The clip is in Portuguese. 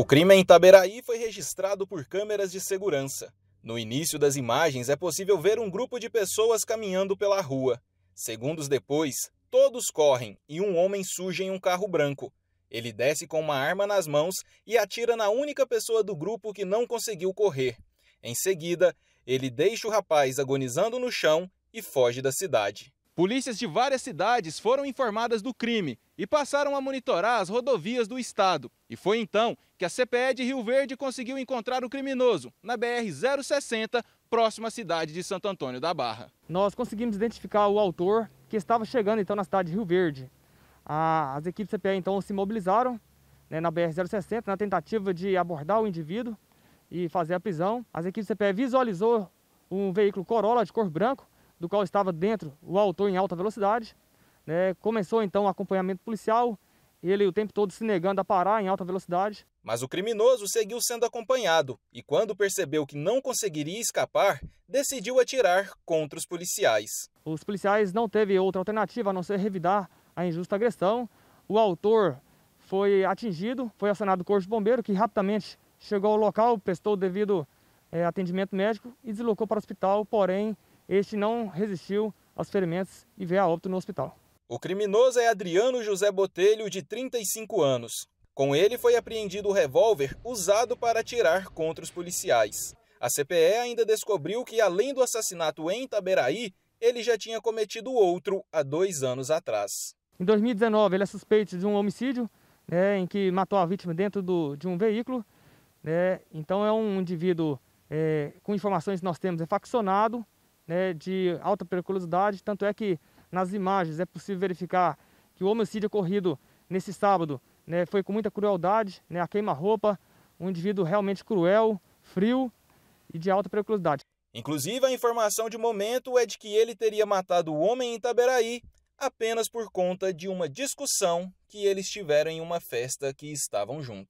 O crime em Itaberaí foi registrado por câmeras de segurança. No início das imagens é possível ver um grupo de pessoas caminhando pela rua. Segundos depois, todos correm e um homem surge em um carro branco. Ele desce com uma arma nas mãos e atira na única pessoa do grupo que não conseguiu correr. Em seguida, ele deixa o rapaz agonizando no chão e foge da cidade. Polícias de várias cidades foram informadas do crime e passaram a monitorar as rodovias do estado. E foi então que a CPE de Rio Verde conseguiu encontrar o criminoso na BR-060, próxima à cidade de Santo Antônio da Barra. Nós conseguimos identificar o autor que estava chegando então na cidade de Rio Verde. As equipes CPE então se mobilizaram né, na BR-060 na tentativa de abordar o indivíduo e fazer a prisão. As equipes CPE visualizou um veículo Corolla de cor branco do qual estava dentro o autor em alta velocidade. Né? Começou então o acompanhamento policial, ele o tempo todo se negando a parar em alta velocidade. Mas o criminoso seguiu sendo acompanhado e, quando percebeu que não conseguiria escapar, decidiu atirar contra os policiais. Os policiais não teve outra alternativa a não ser revidar a injusta agressão. O autor foi atingido, foi acionado o Corpo de Bombeiro, que rapidamente chegou ao local, prestou o devido é, atendimento médico e deslocou para o hospital, porém este não resistiu aos ferimentos e veio a óbito no hospital. O criminoso é Adriano José Botelho, de 35 anos. Com ele foi apreendido o revólver usado para atirar contra os policiais. A CPE ainda descobriu que, além do assassinato em Itaberaí, ele já tinha cometido outro há dois anos atrás. Em 2019, ele é suspeito de um homicídio, né, em que matou a vítima dentro do, de um veículo. Né, então, é um indivíduo, é, com informações que nós temos, é faccionado, né, de alta periculosidade, tanto é que nas imagens é possível verificar que o homicídio ocorrido nesse sábado né, foi com muita crueldade, né, a queima-roupa, um indivíduo realmente cruel, frio e de alta periculosidade. Inclusive, a informação de momento é de que ele teria matado o homem em Itaberaí apenas por conta de uma discussão que eles tiveram em uma festa que estavam juntos.